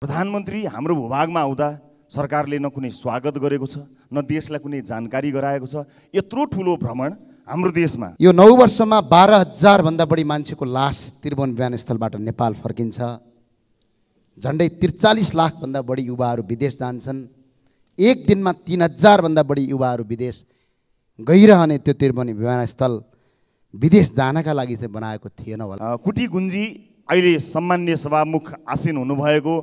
प्रधानमन्त्री हाम्रो भूभागमा आउँदा सरकारले न कुनै स्वागत गरेको छ न देशलाई कुनै जानकारी गराएको छ यत्रो ठुलो भ्रमण हाम्रो देशमा यो नौ वर्षमा बाह्र हजारभन्दा बढी मान्छेको लास त्रिभुवन विमानस्थलबाट नेपाल फर्किन्छ झन्डै त्रिचालिस लाखभन्दा बढी युवाहरू विदेश जान्छन् एक दिनमा तिन हजारभन्दा बढी युवाहरू विदेश गइरहने त्यो त्रिभुवन विमानस्थल विदेश जानका लागि चाहिँ बनाएको थिएन होला कुटी गुन्जी अहिले सम्मान्य सभामुख आसिन हुनुभएको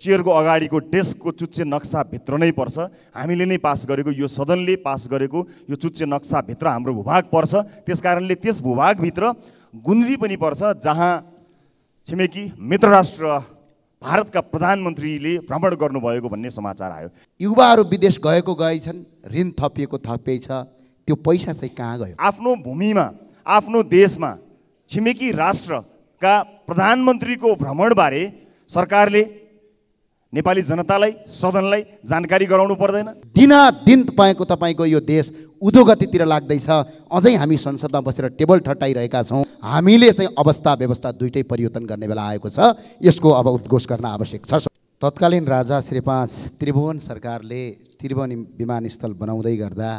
चेयरको अगाडिको डेस्कको चुच्चे नक्साभित्र नै पर्छ हामीले नै पास गरेको यो सदनले पास गरेको यो चुच्चे नक्साभित्र हाम्रो भूभाग पर्छ त्यस कारणले त्यस भूभागभित्र गुन्जी पनि पर्छ जहाँ छिमेकी मित्र राष्ट्र भारतका प्रधानमन्त्रीले भ्रमण गर्नुभएको भन्ने समाचार आयो युवाहरू विदेश गएको गएछन् ऋण थपिएको थपिए छ त्यो पैसा चाहिँ कहाँ गयो आफ्नो भूमिमा आफ्नो देशमा छिमेकी राष्ट्रका प्रधानमन्त्रीको भ्रमणबारे सरकारले नेपाली जनतालाई सदनलाई जानकारी गराउनु पर्दैन दिन तपाईँको तपाईँको यो देश उद्योगतितिर लाग्दैछ अझै हामी संसदमा बसेर टेबल ठट्टाइरहेका छौँ हामीले चाहिँ अवस्था व्यवस्था दुइटै परिवर्तन गर्ने बेला आएको छ यसको अब उद्घोष गर्न आवश्यक छ तत्कालीन राजा श्री पाँच त्रिभुवन सरकारले त्रिभुवन विमानस्थल बनाउँदै गर्दा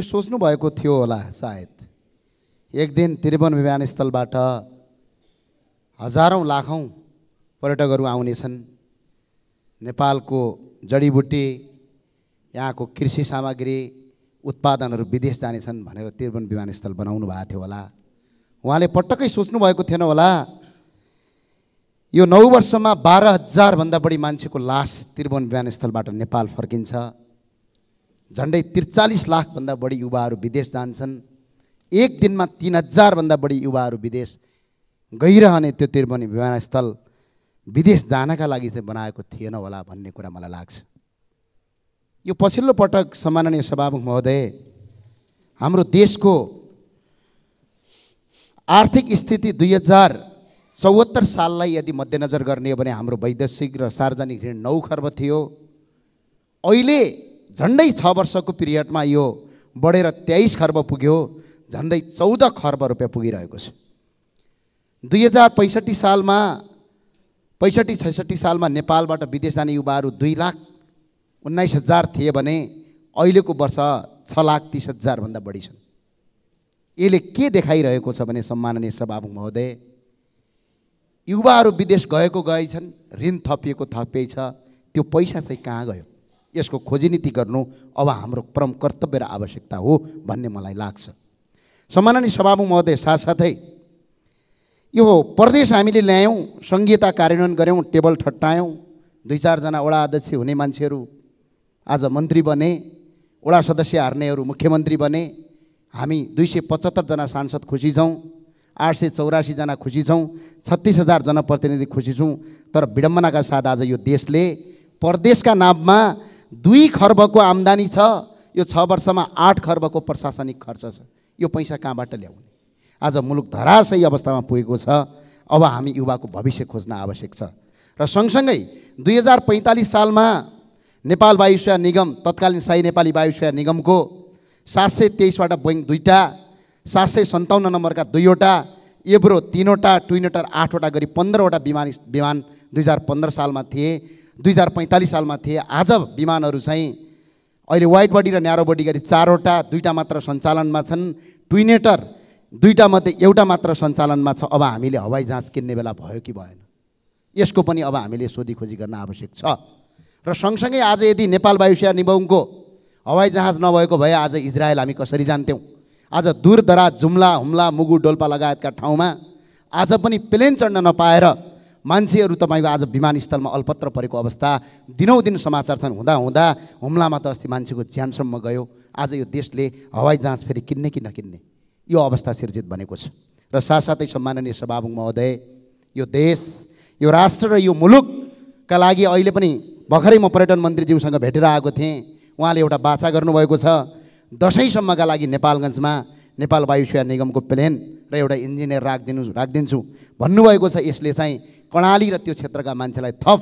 यो सोच्नु भएको थियो होला सायद एक दिन त्रिभुवन विमानस्थलबाट हजारौँ लाखौँ पर्यटकहरू आउनेछन् नेपालको जडीबुटी यहाँको कृषि सामग्री उत्पादनहरू विदेश जानेछन् भनेर त्रिभुवन विमानस्थल बनाउनु भएको थियो होला उहाँले पटक्कै सोच्नुभएको थिएन होला यो नौ वर्षमा बाह्र हजारभन्दा बढी मान्छेको लास त्रिभुवन विमानस्थलबाट नेपाल फर्किन्छ झन्डै त्रिचालिस लाखभन्दा बढी युवाहरू विदेश जान्छन् एक दिनमा तिन हजारभन्दा बढी युवाहरू विदेश गइरहने त्यो त्रिभुवन विमानस्थल विदेश जानका लागि चाहिँ बनाएको थिएन होला भन्ने कुरा मलाई लाग्छ यो पछिल्लो पटक सम्माननीय सभामुख महोदय हाम्रो देशको आर्थिक स्थिति दुई हजार चौहत्तर साललाई यदि मध्यनजर गर्ने हो भने हाम्रो वैदेशिक र सार्वजनिक ऋण नौ खर्ब थियो अहिले झन्डै छ वर्षको पिरियडमा यो बढेर तेइस खर्ब पुग्यो झन्डै चौध खर्ब रुपियाँ पुगिरहेको छ दुई हजार पैँसठी सालमा पैँसठी छैसठी सालमा नेपालबाट विदेश जाने युवाहरू दुई लाख उन्नाइस हजार थिए भने अहिलेको वर्ष छ लाख तिस हजारभन्दा बढी छन् यसले के देखाइरहेको छ भने सम्माननीय सभामुख महोदय युवाहरू विदेश गएको गएछन् ऋण थपिएको थपिए छ त्यो पैसा चाहिँ कहाँ गयो यसको खोजी नीति गर्नु अब हाम्रो परम कर्तव्य र आवश्यकता हो भन्ने मलाई लाग्छ सम्माननीय सभामुख महोदय साथसाथै यो प्रदेश हामीले ल्यायौँ सङ्घीयता कार्यान्वयन गऱ्यौँ टेबल ठट्टायौँ दुई चारजना वडा अध्यक्ष हुने मान्छेहरू आज मन्त्री बने वडा सदस्य हार्नेहरू मुख्यमन्त्री बने हामी दुई सय पचहत्तरजना सांसद खुसी छौँ आठ सय चौरासीजना खुसी छौँ छत्तिस हजार जनप्रतिनिधि खुसी छौँ तर विडम्बनाका साथ आज यो देशले प्रदेशका नाममा दुई खर्बको आम्दानी छ यो छ वर्षमा आठ खर्बको प्रशासनिक खर्च छ यो पैसा कहाँबाट ल्याउने आज मुलुक धराशयी अवस्थामा पुगेको छ अब हामी युवाको भविष्य खोज्न आवश्यक छ र सँगसँगै दुई हजार पैँतालिस सालमा नेपाल वायुसेवा निगम तत्कालीन साई नेपाली वायुसेवा निगमको सात सय तेइसवटा बोइङ दुईवटा सात सय सन्ताउन्न नम्बरका दुईवटा एब्रो तिनवटा ट्विनटर आठवटा गरी पन्ध्रवटा विमान विमान दुई हजार पन्ध्र सालमा थिए दुई हजार पैँतालिस सालमा थिए आज विमानहरू चाहिँ अहिले वाइट बडी र न्यारो बडी गरी चारवटा दुईवटा मात्र सञ्चालनमा छन् ट्विनेटर दुईवटा मध्ये एउटा मात्र सञ्चालनमा छ अब हामीले हवाई जहाज किन्ने बेला भयो कि भएन यसको पनि अब हामीले सोधीखोजी गर्न आवश्यक छ र सँगसँगै आज यदि नेपाल वायुसेना निबङको जहाज नभएको भए आज इजरायल हामी कसरी जान्थ्यौँ आज दूर दराज जुम्ला हुम्ला मुगु डोल्पा लगायतका ठाउँमा आज पनि प्लेन चढ्न नपाएर मान्छेहरू तपाईँको आज विमानस्थलमा अल्पत्र परेको अवस्था दिनौ दिन समाचार छन् हुँदा हुँदा हुम्लामा त अस्ति मान्छेको ज्यानसम्म गयो आज यो देशले हवाई हवाईजहाज फेरि किन्ने कि नकिन्ने यो अवस्था सिर्जित बनेको छ र साथसाथै सम्माननीय सभामुख महोदय यो देश यो राष्ट्र र यो मुलुकका लागि अहिले पनि भर्खरै म पर्यटन मन्त्रीज्यूसँग भेटेर आएको थिएँ उहाँले एउटा बाछा गर्नुभएको छ दसैँसम्मका लागि नेपालगञ्जमा नेपाल वायुसेवा निगमको प्लेन र एउटा इन्जिनियर राखिदिनु राखिदिन्छु भन्नुभएको छ यसले चाहिँ कर्णाली र त्यो क्षेत्रका मान्छेलाई थप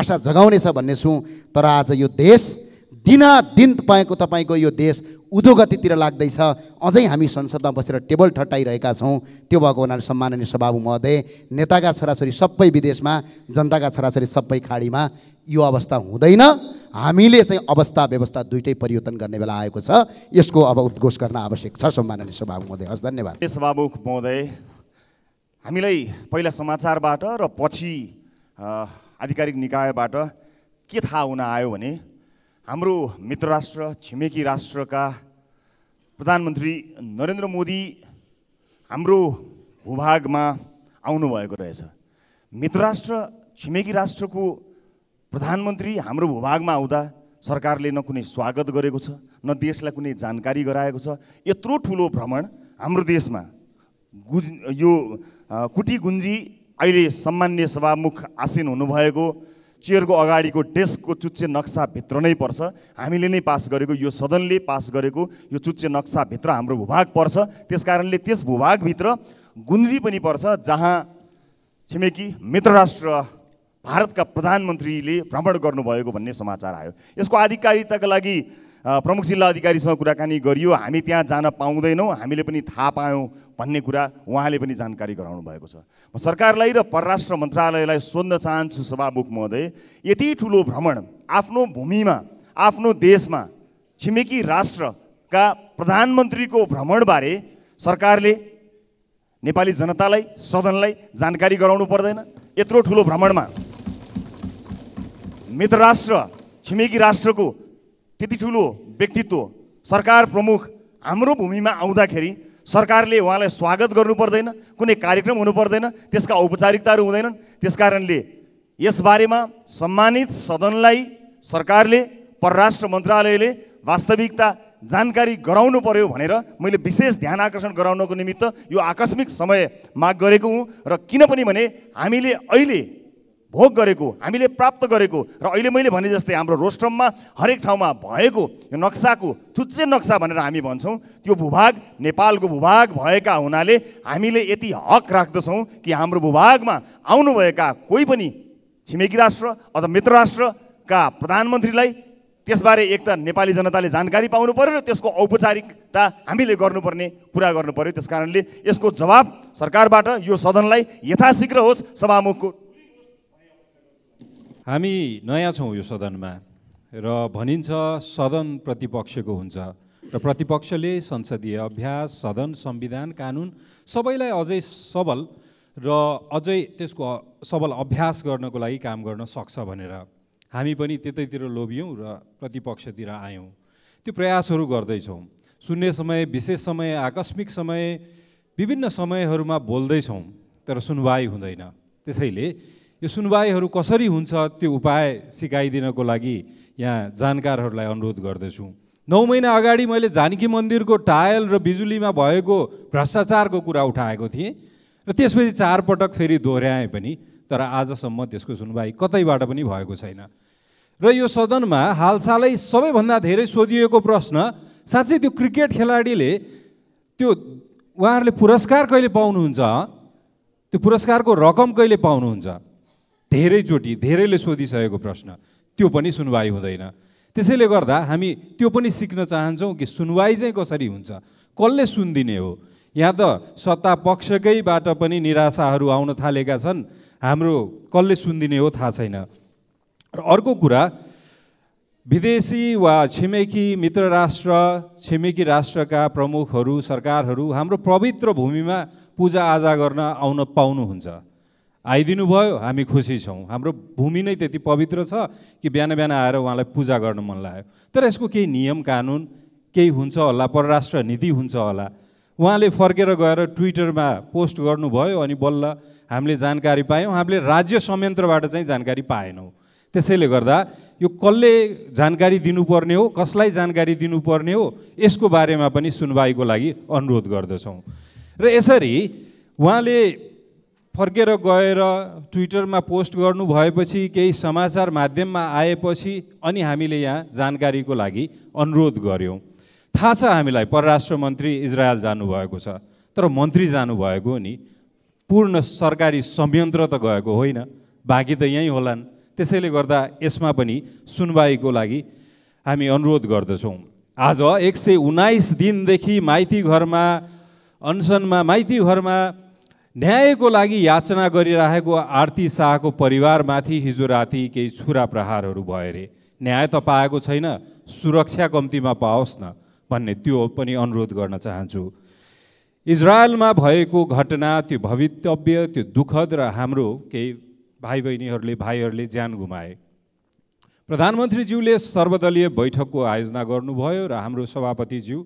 आशा जगाउनेछ भन्ने छु तर आज यो देश दिन तपाईँको तपाईँको यो देश उद्योगतितिर लाग्दैछ अझै हामी संसदमा बसेर टेबल ठट्टाइरहेका छौँ त्यो भएको हुनाले सम्माननीय सभाबु महोदय नेताका छोराछोरी सबै विदेशमा जनताका छोराछोरी सबै खाडीमा यो अवस्था हुँदैन हामीले चाहिँ अवस्था व्यवस्था दुइटै परिवर्तन गर्ने बेला आएको छ यसको अब उद्घोष गर्न आवश्यक छ सम्माननीय सभामुख महोदय हस् धन्यवाद सभामुख महोदय हामीलाई पहिला समाचारबाट र पछि आधिकारिक निकायबाट के थाहा हुन आयो भने हाम्रो मित्र राष्ट्र छिमेकी राष्ट्रका प्रधानमन्त्री नरेन्द्र मोदी हाम्रो भूभागमा आउनुभएको रहेछ मित्र राष्ट्र छिमेकी राष्ट्रको प्रधानमन्त्री हाम्रो भूभागमा आउँदा सरकारले न कुनै स्वागत गरेको छ न देशलाई कुनै जानकारी गराएको छ यत्रो ठुलो भ्रमण हाम्रो देशमा गुज यो कुटी गुन्जी अहिले सम्मान्य सभामुख आसीन हुनुभएको चेयरको अगाडिको डेस्कको चुच्चे नक्साभित्र नै पर्छ हामीले नै पास गरेको यो सदनले पास गरेको यो चुच्चे नक्साभित्र हाम्रो भूभाग पर्छ त्यस कारणले त्यस भूभागभित्र गुन्जी पनि पर्छ जहाँ छिमेकी मित्र राष्ट्र भारतका प्रधानमन्त्रीले भ्रमण गर्नुभएको भन्ने समाचार आयो यसको आधिकारिकताका लागि प्रमुख जिल्ला अधिकारीसँग कुराकानी गरियो हामी त्यहाँ जान पाउँदैनौँ हामीले पनि थाहा पायौँ भन्ने कुरा उहाँले पनि जानकारी गराउनु भएको छ म सरकारलाई र परराष्ट्र मन्त्रालयलाई सोध्न चाहन्छु सभामुख महोदय यति ठुलो भ्रमण आफ्नो भूमिमा आफ्नो देशमा छिमेकी राष्ट्रका प्रधानमन्त्रीको भ्रमणबारे सरकारले नेपाली जनतालाई सदनलाई जानकारी गराउनु पर्दैन यत्रो ठुलो भ्रमणमा मित्र राष्ट्र छिमेकी राष्ट्रको त्यति ठुलो व्यक्तित्व सरकार प्रमुख हाम्रो भूमिमा आउँदाखेरि सरकारले उहाँलाई स्वागत गर्नु पर्दैन कुनै कार्यक्रम हुनु पर्दैन त्यसका औपचारिकताहरू हुँदैनन् त्यसकारणले कारणले यसबारेमा सम्मानित सदनलाई सरकारले परराष्ट्र मन्त्रालयले वास्तविकता जानकारी गराउनु पर्यो भनेर मैले विशेष ध्यान आकर्षण गराउनको निमित्त यो आकस्मिक समय माग गरेको हुँ र किन पनि भने हामीले अहिले भोग गरेको हामीले प्राप्त गरेको र अहिले मैले भने जस्तै हाम्रो रोस्ट्रममा हरेक ठाउँमा भएको यो नक्साको चुच्चे नक्सा भनेर हामी भन्छौँ त्यो भूभाग नेपालको भूभाग भएका हुनाले हामीले यति हक राख्दछौँ कि हाम्रो भूभागमा आउनुभएका कोही पनि छिमेकी राष्ट्र अझ मित्र राष्ट्रका प्रधानमन्त्रीलाई त्यसबारे एक त नेपाली जनताले जानकारी पाउनु पऱ्यो र त्यसको औपचारिकता हामीले गर्नुपर्ने कुरा गर्नु पऱ्यो त्यस कारणले यसको जवाब सरकारबाट यो सदनलाई यथाशीघ्र होस् सभामुखको हामी नयाँ छौँ यो सदनमा र भनिन्छ सदन प्रतिपक्षको हुन्छ र प्रतिपक्षले संसदीय अभ्यास सदन संविधान कानुन सबैलाई अझै सबल र अझै त्यसको सबल अभ्यास गर्नको लागि काम गर्न सक्छ भनेर हामी पनि त्यतैतिर लोभियौँ र प्रतिपक्षतिर आयौँ त्यो प्रयासहरू गर्दैछौँ सुन्ने समय विशेष समय आकस्मिक समय विभिन्न समयहरूमा बोल्दैछौँ तर सुनवाई हुँदैन त्यसैले यो सुनवाईहरू कसरी हुन्छ त्यो उपाय सिकाइदिनको लागि यहाँ जानकारहरूलाई अनुरोध गर्दछु नौ महिना अगाडि मैले जानकी मन्दिरको टायल र बिजुलीमा भएको भ्रष्टाचारको कुरा उठाएको थिएँ र त्यसपछि चारपटक फेरि दोहोऱ्याएँ पनि तर आजसम्म त्यसको सुनवाई कतैबाट पनि भएको छैन र यो सदनमा हालसालै सबैभन्दा धेरै सोधिएको प्रश्न साँच्चै त्यो क्रिकेट खेलाडीले त्यो उहाँहरूले पुरस्कार कहिले पाउनुहुन्छ त्यो पुरस्कारको रकम कहिले पाउनुहुन्छ धेरैचोटि धेरैले सोधिसकेको प्रश्न त्यो पनि सुनवाई हुँदैन त्यसैले गर्दा हामी त्यो पनि सिक्न चाहन्छौँ कि सुनवाई चाहिँ कसरी हुन्छ कसले सुनिदिने हो यहाँ त सत्ता पक्षकैबाट पनि निराशाहरू आउन थालेका छन् हाम्रो कसले सुनिदिने हो थाहा छैन र अर्को कुरा विदेशी वा छिमेकी मित्र राष्ट्र छिमेकी राष्ट्रका प्रमुखहरू सरकारहरू हाम्रो पवित्र भूमिमा पूजाआजा गर्न आउन पाउनुहुन्छ आइदिनु भयो हामी खुसी छौँ हाम्रो भूमि नै त्यति पवित्र छ कि बिहान बिहान आएर उहाँलाई पूजा गर्न मन लाग्यो तर यसको केही नियम कानुन केही हुन्छ होला परराष्ट्र नीति हुन्छ होला उहाँले फर्केर गएर ट्विटरमा पोस्ट गर्नुभयो अनि बल्ल हामीले जानकारी पायौँ हामीले राज्य संयन्त्रबाट चाहिँ जानकारी पाएनौँ त्यसैले गर्दा यो कसले जानकारी दिनुपर्ने हो कसलाई जानकारी दिनुपर्ने हो यसको बारेमा पनि सुनवाईको लागि अनुरोध गर्दछौँ र यसरी उहाँले फर्केर गएर ट्विटरमा पोस्ट गर्नु भएपछि केही समाचार माध्यममा आएपछि अनि हामीले यहाँ जानकारीको लागि अनुरोध गऱ्यौँ थाहा छ हामीलाई परराष्ट्र मन्त्री इजरायल जानुभएको छ तर मन्त्री जानुभएको नि पूर्ण सरकारी संयन्त्र त गएको होइन बाँकी त यहीँ होलान् त्यसैले गर्दा यसमा पनि सुनवाईको लागि हामी अनुरोध गर्दछौँ आज एक सय उन्नाइस दिनदेखि माइती घरमा अनसनमा माइती घरमा न्यायको लागि याचना गरिरहेको आरती शाहको परिवारमाथि हिजो राति केही छुरा प्रहारहरू भयो अरे न्याय त पाएको छैन सुरक्षा कम्तीमा पाओस् न भन्ने त्यो पनि अनुरोध गर्न चाहन्छु इजरायलमा भएको घटना त्यो भवितव्य त्यो दुःखद र हाम्रो केही भाइ बहिनीहरूले भाइहरूले ज्यान गुमाए प्रधानमन्त्रीज्यूले सर्वदलीय बैठकको आयोजना गर्नुभयो र हाम्रो सभापतिज्यू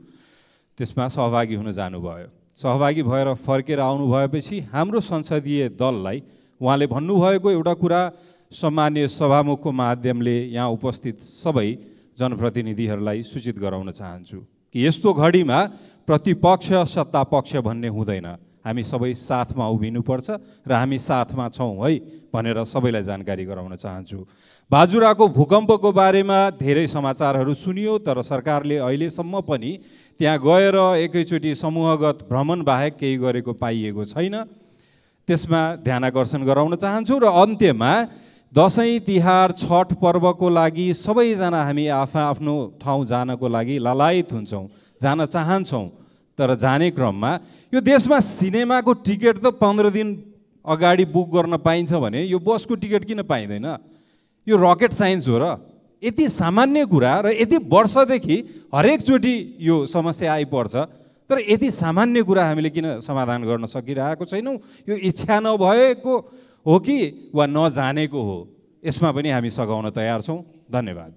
त्यसमा सहभागी हुन जानुभयो सहभागी भएर फर्केर आउनु भएपछि हाम्रो संसदीय दललाई उहाँले भन्नुभएको एउटा कुरा सम्मान्य सभामुखको माध्यमले यहाँ उपस्थित सबै जनप्रतिनिधिहरूलाई सूचित गराउन चाहन्छु कि यस्तो घडीमा प्रतिपक्ष सत्ता पक्ष भन्ने हुँदैन हामी सबै साथमा उभिनुपर्छ र हामी साथमा छौँ है भनेर सबैलाई जानकारी गराउन चाहन्छु बाजुराको भूकम्पको बारेमा धेरै समाचारहरू सुनियो तर सरकारले अहिलेसम्म पनि त्यहाँ गएर एकैचोटि समूहगत भ्रमण बाहेक केही गरेको पाइएको छैन त्यसमा ध्यानकर्षण गराउन चाहन्छु र अन्त्यमा दसैँ तिहार छठ पर्वको लागि सबैजना हामी आफ्ना आफ्नो ठाउँ जानको लागि लालायत हुन्छौँ जान चाहन्छौँ तर जाने क्रममा यो देशमा सिनेमाको टिकट त पन्ध्र दिन अगाडि बुक गर्न पाइन्छ भने यो बसको टिकट किन पाइँदैन यो रकेट साइन्स हो र यति सामान्य कुरा र यति वर्षदेखि हरेकचोटि यो समस्या आइपर्छ तर यति सामान्य कुरा हामीले किन समाधान गर्न सकिरहेको छैनौँ यो इच्छा नभएको हो कि वा नजानेको हो यसमा पनि हामी सघाउन तयार छौँ धन्यवाद